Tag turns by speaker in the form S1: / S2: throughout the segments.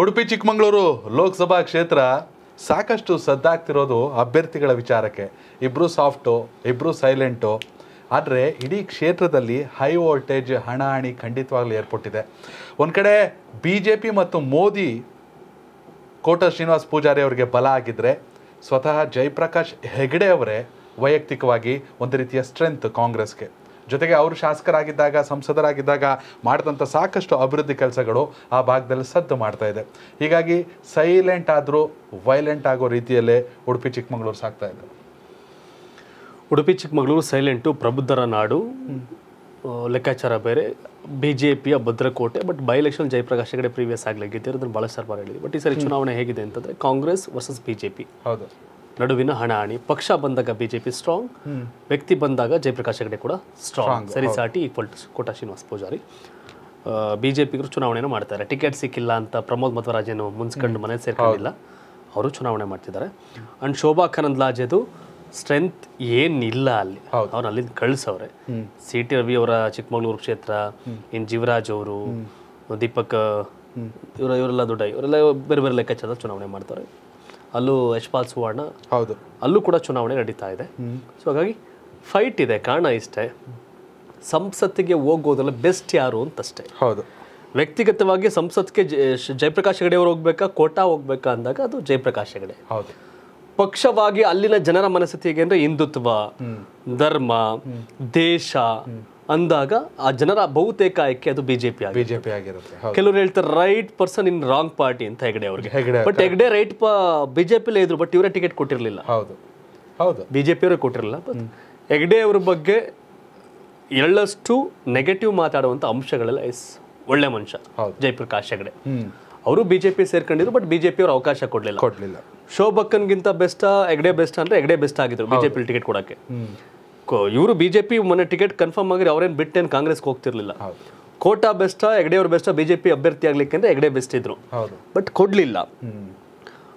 S1: ಉಡುಪಿ ಚಿಕ್ಕಮಗಳೂರು ಲೋಕಸಭಾ ಕ್ಷೇತ್ರ ಸಾಕಷ್ಟು ಸದ್ದಾಗ್ತಿರೋದು ಅಭ್ಯರ್ಥಿಗಳ ವಿಚಾರಕ್ಕೆ ಇಬ್ಬರು ಸಾಫ್ಟು ಇಬ್ಬರು ಸೈಲೆಂಟು ಆದರೆ ಇಡೀ ಕ್ಷೇತ್ರದಲ್ಲಿ ಹೈ ವೋಲ್ಟೇಜ್ ಹಣಾಹಣಿ ಖಂಡಿತವಾಗಲೂ ಏರ್ಪಟ್ಟಿದೆ ಒಂದು ಕಡೆ ಬಿ ಜೆ ಪಿ ಮತ್ತು ಮೋದಿ ಕೋಟ ಶ್ರೀನಿವಾಸ್ ಪೂಜಾರಿ ಅವರಿಗೆ ಬಲ ಆಗಿದ್ದರೆ ಸ್ವತಃ ಜಯಪ್ರಕಾಶ್ ಹೆಗಡೆ ಅವರೇ ವೈಯಕ್ತಿಕವಾಗಿ ಒಂದು ರೀತಿಯ ಸ್ಟ್ರೆಂತ್ ಕಾಂಗ್ರೆಸ್ಗೆ ಜೊತೆಗೆ ಅವರು ಶಾಸಕರಾಗಿದ್ದಾಗ ಸಂಸದರಾಗಿದ್ದಾಗ ಮಾಡಿದಂಥ ಸಾಕಷ್ಟು ಅಭಿವೃದ್ಧಿ ಕೆಲಸಗಳು ಆ ಭಾಗದಲ್ಲಿ ಸದ್ದು ಮಾಡ್ತಾ ಇದೆ ಹೀಗಾಗಿ ಸೈಲೆಂಟ್ ಆದರೂ ವೈಲೆಂಟ್ ಆಗೋ ರೀತಿಯಲ್ಲೇ ಉಡುಪಿ ಚಿಕ್ಕಮಗಳೂರು ಸಾಕ್ತಾ ಇದೆ
S2: ಉಡುಪಿ ಚಿಕ್ಕಮಗಳೂರು ಸೈಲೆಂಟು ಪ್ರಬುದ್ಧರ ನಾಡು ಲೆಕ್ಕಾಚಾರ ಬೇರೆ ಬಿ ಜೆ ಪಿಯ ಭದ್ರಕೋಟೆ but by election Jayaprakash Hegde previous ಆಗಲಿ ಗೆದ್ದಿರೋದನ್ನು ಭಾಳ ಬಾರಿ ಹೇಳಿದೆ ಬಟ್ ಈ ಸರಿ ಚುನಾವಣೆ ಹೇಗಿದೆ ಅಂತಂದರೆ Congress versus B J P ಹೌದು ನಡುವಿನ ಹಣಾಹಣಿ ಪಕ್ಷ ಬಂದಾಗ ಬಿಜೆಪಿ ಸ್ಟ್ರಾಂಗ್ ವ್ಯಕ್ತಿ ಬಂದಾಗ ಜಯಪ್ರಕಾಶ್ ಹೆಗಡೆ ಕೂಡ ಸ್ಟ್ರಾಂಗ್ ಸರಿ ಸಾಟಿ ಈಕ್ವಲ್ ಟು ಕೋಟಾ ಶ್ರೀನಿವಾಸ ಪೂಜಾರಿ ಬಿಜೆಪಿಗರು ಚುನಾವಣೆಯನ್ನು ಮಾಡ್ತಾರೆ ಟಿಕೆಟ್ ಸಿಕ್ಕಿಲ್ಲ ಅಂತ ಪ್ರಮೋದ್ ಮಧ್ವರಾಜೇನು ಮುನ್ಸ್ಕೊಂಡು ಮನೆ ಸೇರ್ಕೊಂಡಿಲ್ಲ ಅವರು ಚುನಾವಣೆ ಮಾಡ್ತಿದ್ದಾರೆ ಅಂಡ್ ಶೋಭಾ ಲಾಜೆದು ಸ್ಟ್ರೆಂತ್ ಏನಿಲ್ಲ ಅಲ್ಲಿ ಅವ್ರು ಅಲ್ಲಿಂದ ಕಳಿಸವ್ರೆ ಸಿ ಟಿ ರವಿ ಅವರ ಚಿಕ್ಕಮಗಳೂರು ಕ್ಷೇತ್ರ ಇನ್ ಜೀವರಾಜ್ ಅವರು ದೀಪಕ್ ಇವರ ಇವರೆಲ್ಲ ದೊಡ್ಡ ಇವರೆಲ್ಲ ಬೇರೆ ಬೇರೆ ಲೆಕ್ಕಾಚಾರದ ಚುನಾವಣೆ ಮಾಡ್ತಾರೆ ಅಲ್ಲೂ ಯಶ್ಪಾಲ್ ಸುವರ್ಣ ಹೌದು ಅಲ್ಲೂ ಕೂಡ ಚುನಾವಣೆ ನಡೀತಾ ಇದೆ ಸೊ ಹಾಗಾಗಿ ಫೈಟ್ ಇದೆ ಕಾರಣ ಇಷ್ಟೇ ಸಂಸತ್ತಿಗೆ ಹೋಗೋದೆಲ್ಲ ಬೆಸ್ಟ್ ಯಾರು ಅಂತಷ್ಟೇ ಹೌದು ವ್ಯಕ್ತಿಗತವಾಗಿ ಸಂಸತ್ಗೆ ಜಯಪ್ರಕಾಶ್ ಹೆಗಡೆ ಅವರು ಹೋಗ್ಬೇಕಾ ಕೋಟಾ ಹೋಗ್ಬೇಕಾ ಅಂದಾಗ ಅದು ಜಯಪ್ರಕಾಶ್ ಹೆಗಡೆ ಹೌದು ಪಕ್ಷವಾಗಿ ಅಲ್ಲಿನ ಜನರ ಹೇಗೆ ಅಂದರೆ ಹಿಂದುತ್ವ ಧರ್ಮ ದೇಶ ಅಂದಾಗ ಆ ಜನರ ಬಹುತೇಕ ಆಯ್ಕೆ ಅದು ಬಿಜೆಪಿ ಬಿಜೆಪಿ ಆಗಿರುತ್ತೆ ಕೆಲವರು ಹೇಳ್ತಾರೆ right person in wrong party ಅಂತ ಹೆಗಡೆ ಅವ್ರಿಗೆ ಬಟ್ ಹೆಗಡೆ ರೈಟ್ ಬಿಜೆಪಿಲೇ ಇದ್ರು ಬಟ್ ಇವರೇ ಟಿಕೆಟ್ ಕೊಟ್ಟಿರಲಿಲ್ಲ ಹೌದು ಹೌದು ಬಿಜೆಪಿಯವರೇ ಕೊಟ್ಟಿರಲಿಲ್ಲ ಬಟ್ ಹೆಗಡೆ ಅವ್ರ ಬಗ್ಗೆ ಎಳ್ಳಷ್ಟು ನೆಗೆಟಿವ್ ಮಾತಾಡುವಂತ ಅಂಶಗಳೆಲ್ಲ ಎಸ್ ಒಳ್ಳೆ ಮನುಷ್ಯ ಜಯಪ್ರಕಾಶ್ ಹೆಗಡೆ ಅವರು ಬಿಜೆಪಿ ಸೇರ್ಕೊಂಡಿದ್ರು ಬಟ್ ಬಿಜೆಪಿ ಅವರು ಅವಕಾಶ ಕೊಡಲಿಲ್ಲ ಕೊಡಲಿಲ್ಲ ಶೋಭಕ್ಕನ್ಗಿಂತ ಬೆಸ್ಟ್ ಹೆಗಡೆ ಬೆಸ್ಟ್ ಅಂದ್ರೆ ಹೆಗಡೆ ಬೆಸ್ಟ್ ಆಗಿದ್ರು ಬಿಜೆಪಿ ಟಿಕೆಟ್ ಕೊಡಕ್ಕೆ ಇವರು ಬಿ ಜೆ ಪಿ ಮೊನ್ನೆ ಟಿಕೆಟ್ ಕನ್ಫರ್ಮ್ ಆಗಿರಿ ಅವ್ರೇನು ಬಿಟ್ಟೇನು ಕಾಂಗ್ರೆಸ್ಗೆ ಹೋಗ್ತಿರ್ಲಿಲ್ಲ ಕೋಟಾ ಬೆಸ್ಟ ಹೆಗಡೆ ಅವ್ರ ಬೆಸ್ಟ ಬಿ ಜೆ ಪಿ ಅಭ್ಯರ್ಥಿ ಆಗ್ಲಿಕ್ಕೆ ಅಂದ್ರೆ ಹೆಗಡೆ ಬೆಸ್ಟ್ ಇದ್ರು ಬಟ್ ಕೊಡಲಿಲ್ಲ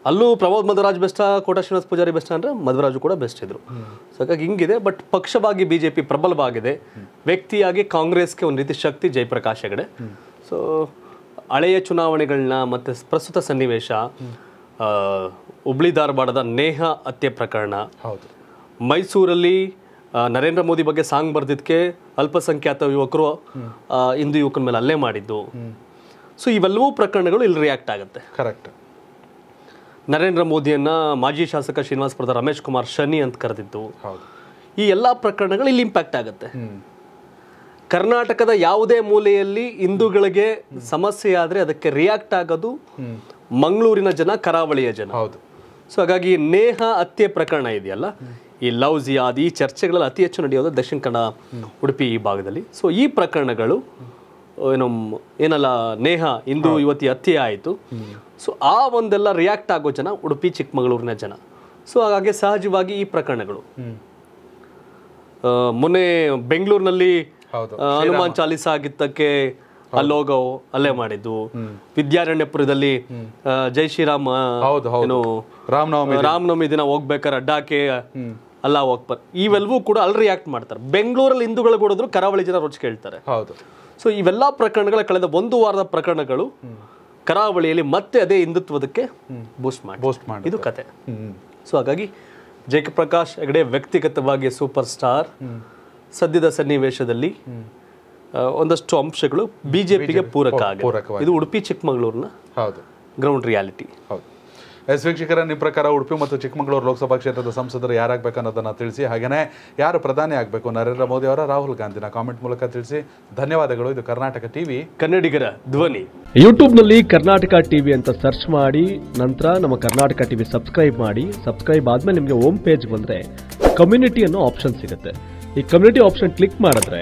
S2: ಅಲ್ಲೂ ಪ್ರಮೋದ್ ಮಧುರಾಜ್ ಬೆಸ್ಟ ಕೋಟಾ ಶ್ರೀನಿವಾಸ ಪೂಜಾರಿ ಬೆಸ್ಟ್ ಅಂದ್ರೆ ಮಧುರಾಜು ಕೂಡ ಬೆಸ್ಟ್ ಇದ್ರು ಸೊ ಹಾಗಾಗಿ ಹಿಂಗಿದೆ ಬಟ್ ಪಕ್ಷವಾಗಿ ಬಿ ಜೆ ಪಿ ಪ್ರಬಲವಾಗಿದೆ ವ್ಯಕ್ತಿಯಾಗಿ ಕಾಂಗ್ರೆಸ್ಗೆ ಒಂದು ರೀತಿ ಶಕ್ತಿ ಜಯಪ್ರಕಾಶ್ ಹೆಗಡೆ ಸೊ ಹಳೆಯ ಚುನಾವಣೆಗಳನ್ನ ಮತ್ತು ಪ್ರಸ್ತುತ ಸನ್ನಿವೇಶ ಹುಬ್ಳಿ ಧಾರವಾಡದ ನೇಹ ಹತ್ಯೆ ಪ್ರಕರಣ ಮೈಸೂರಲ್ಲಿ ನರೇಂದ್ರ ಮೋದಿ ಬಗ್ಗೆ ಸಾಂಗ್ ಬರೆದಿದ್ದಕ್ಕೆ ಅಲ್ಪಸಂಖ್ಯಾತ ಯುವಕರು ಹಿಂದೂ ಯುವಕನ ಮೇಲೆ ಅಲ್ಲೇ ಮಾಡಿದ್ದು ಸೊ ಇವೆಲ್ಲವೂ ಪ್ರಕರಣಗಳು ಇಲ್ಲಿ ರಿಯಾಕ್ಟ್ ಆಗುತ್ತೆ ಕರೆಕ್ಟ್ ನರೇಂದ್ರ ಮೋದಿಯನ್ನು ಮಾಜಿ ಶಾಸಕ ಶ್ರೀನಿವಾಸ್ ಪ್ರದ ರಮೇಶ್ ಕುಮಾರ್ ಶನಿ ಅಂತ ಕರೆದಿದ್ದು ಈ ಎಲ್ಲ ಪ್ರಕರಣಗಳು ಇಲ್ಲಿ ಇಂಪ್ಯಾಕ್ಟ್ ಆಗುತ್ತೆ ಕರ್ನಾಟಕದ ಯಾವುದೇ ಮೂಲೆಯಲ್ಲಿ ಹಿಂದೂಗಳಿಗೆ ಸಮಸ್ಯೆ ಆದರೆ ಅದಕ್ಕೆ ರಿಯಾಕ್ಟ್ ಆಗೋದು ಮಂಗಳೂರಿನ ಜನ ಕರಾವಳಿಯ ಜನ ಹೌದು ಸೊ ಹಾಗಾಗಿ ನೇಹ ಹತ್ಯೆ ಪ್ರಕರಣ ಇದೆಯಲ್ಲ ಈ ಲವ್ ಜಿಯಾದ್ ಈ ಚರ್ಚೆಗಳಲ್ಲಿ ಅತಿ ಹೆಚ್ಚು ನಡೆಯೋದು ದಕ್ಷಿಣ ಕನ್ನಡ ಉಡುಪಿ ಈ ಭಾಗದಲ್ಲಿ ಸೊ ಈ ಪ್ರಕರಣಗಳು ಏನು ಏನಲ್ಲ ನೇಹ ಇಂದು ಯುವತಿ ಹತ್ಯೆ ಆಯಿತು ಸೊ ಆ ಒಂದೆಲ್ಲ ರಿಯಾಕ್ಟ್ ಆಗೋ ಜನ ಉಡುಪಿ ಚಿಕ್ಕಮಗಳೂರಿನ ಜನ ಸೊ ಹಾಗಾಗಿ ಸಹಜವಾಗಿ ಈ ಪ್ರಕರಣಗಳು ಮೊನ್ನೆ ಬೆಂಗಳೂರಿನಲ್ಲಿ ಹನುಮಾನ್ ಚಾಲೀಸ ಆಗಿದ್ದಕ್ಕೆ ಆ ಲೋಗೋ ಅಲ್ಲೇ ಮಾಡಿದ್ದು ವಿದ್ಯಾರಣ್ಯಪುರದಲ್ಲಿ ಜೈ ಶ್ರೀರಾಮ್ ರಾಮನವಮಿ ರಾಮನವಮಿ ದಿನ ಹೋಗ್ಬೇಕಾರೆ ಅಡ್ಡಾಕೆ ಅಲ್ಲ ಹೋಗ್ಬಾರ ಇವೆಲ್ಲವೂ ಕೂಡ ಅಲ್ಲಿ ರಿಯಾಕ್ಟ್ ಮಾಡ್ತಾರೆ ಬೆಂಗಳೂರಲ್ಲಿ ಹಿಂದೂಗಳು ಕೂಡ ಕರಾವಳಿ ಜನ ರುಚಿ ಕೇಳ್ತಾರೆ ಹೌದು ಸೊ ಇವೆಲ್ಲ ಪ್ರಕರಣಗಳ ಕಳೆದ ಒಂದು ವಾರದ ಪ್ರಕರಣಗಳು ಕರಾವಳಿಯಲ್ಲಿ ಮತ್ತೆ ಅದೇ ಹಿಂದುತ್ವದಕ್ಕೆ ಬೂಸ್ಟ್ ಮಾಡಿ ಬೂಸ್ಟ್ ಮಾಡಿ ಇದು ಕತೆ ಸೊ ಹಾಗಾಗಿ ಜಯಪ್ರಕಾಶ್ ಹೆಗಡೆ ವ್ಯಕ್ತಿಗತವಾಗಿ ಸೂಪರ್ ಸ್ಟಾರ್ ಸದ್ಯದ ಸನ್ನಿವೇಶದಲ್ಲಿ
S1: ಒಂದಷ್ಟು ಅಂಶಗಳು ಬಿಜೆಪಿಗೆ ಪೂರಕ ಪೂರಕ ಇದು
S2: ಉಡುಪಿ ಚಿಕ್ಕಮಗಳೂರಿನ
S1: ಹೌದು ಗ್ರೌಂಡ್ ರಿಯಾಲಿಟಿ ಹೌದು ಎಸ್ ವೀಕ್ಷಕರ ನಿಮ್ಮ ಪ್ರಕಾರ ಉಡುಪಿ ಮತ್ತು ಚಿಕ್ಕಮಗಳೂರು ಲೋಕಸಭಾ ಕ್ಷೇತ್ರದ ಸಂಸದರು ಯಾರಾಗಬೇಕು ಅನ್ನೋದನ್ನು ತಿಳಿಸಿ ಹಾಗೆಯೇ ಯಾರು ಪ್ರಧಾನಿ ಆಗಬೇಕು ನರೇಂದ್ರ ಮೋದಿ ಅವರ ರಾಹುಲ್ ಗಾಂಧಿನ ಕಾಮೆಂಟ್ ಮೂಲಕ ತಿಳಿಸಿ ಧನ್ಯವಾದಗಳು ಇದು ಕರ್ನಾಟಕ ಟಿವಿ ಕನ್ನಡಿಗರ ಧ್ವನಿ
S2: ಯೂಟ್ಯೂಬ್ನಲ್ಲಿ ಕರ್ನಾಟಕ ಟಿವಿ ಅಂತ ಸರ್ಚ್ ಮಾಡಿ ನಂತರ ನಮ್ಮ ಕರ್ನಾಟಕ ಟಿವಿ ಸಬ್ಸ್ಕ್ರೈಬ್ ಮಾಡಿ ಸಬ್ಸ್ಕ್ರೈಬ್ ಆದಮೇಲೆ ನಿಮಗೆ ಹೋಮ್ ಪೇಜ್ ಬಂದರೆ ಕಮ್ಯುನಿಟಿ ಅನ್ನೋ ಆಪ್ಷನ್ ಸಿಗುತ್ತೆ ಈ ಕಮ್ಯುನಿಟಿ ಆಪ್ಷನ್ ಕ್ಲಿಕ್ ಮಾಡಿದ್ರೆ